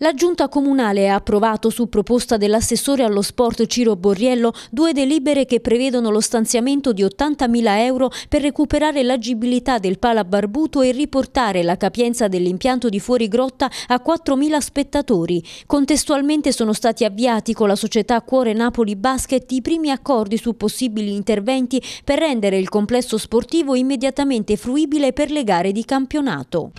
La giunta comunale ha approvato su proposta dell'assessore allo sport Ciro Borriello due delibere che prevedono lo stanziamento di 80.000 euro per recuperare l'agibilità del pala barbuto e riportare la capienza dell'impianto di fuorigrotta a 4.000 spettatori. Contestualmente sono stati avviati con la società Cuore Napoli Basket i primi accordi su possibili interventi per rendere il complesso sportivo immediatamente fruibile per le gare di campionato.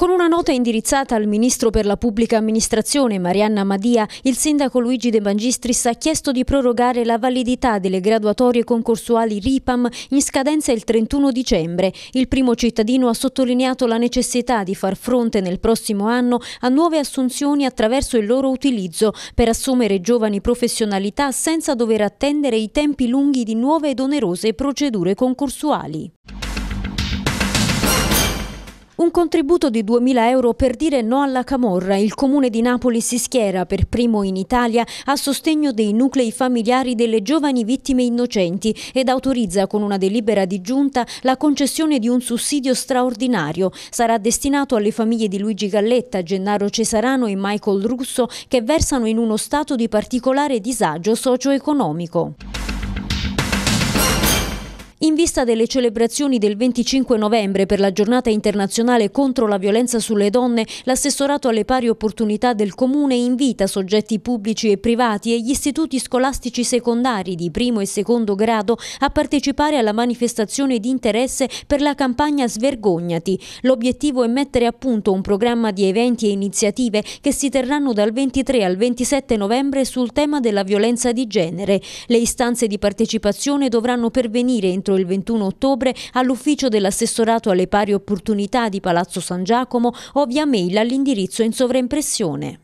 Con una nota indirizzata al Ministro per la Pubblica Amministrazione Marianna Madia, il Sindaco Luigi De Magistris ha chiesto di prorogare la validità delle graduatorie concorsuali RIPAM in scadenza il 31 dicembre. Il primo cittadino ha sottolineato la necessità di far fronte nel prossimo anno a nuove assunzioni attraverso il loro utilizzo per assumere giovani professionalità senza dover attendere i tempi lunghi di nuove ed onerose procedure concorsuali. Un contributo di 2.000 euro per dire no alla camorra. Il comune di Napoli si schiera per primo in Italia a sostegno dei nuclei familiari delle giovani vittime innocenti ed autorizza con una delibera di giunta la concessione di un sussidio straordinario. Sarà destinato alle famiglie di Luigi Galletta, Gennaro Cesarano e Michael Russo che versano in uno stato di particolare disagio socio-economico. In vista delle celebrazioni del 25 novembre per la giornata internazionale contro la violenza sulle donne, l'assessorato alle pari opportunità del Comune invita soggetti pubblici e privati e gli istituti scolastici secondari di primo e secondo grado a partecipare alla manifestazione di interesse per la campagna Svergognati. L'obiettivo è mettere a punto un programma di eventi e iniziative che si terranno dal 23 al 27 novembre sul tema della violenza di genere. Le istanze di partecipazione dovranno pervenire entro il il 21 ottobre all'ufficio dell'assessorato alle pari opportunità di Palazzo San Giacomo o via mail all'indirizzo in sovraimpressione.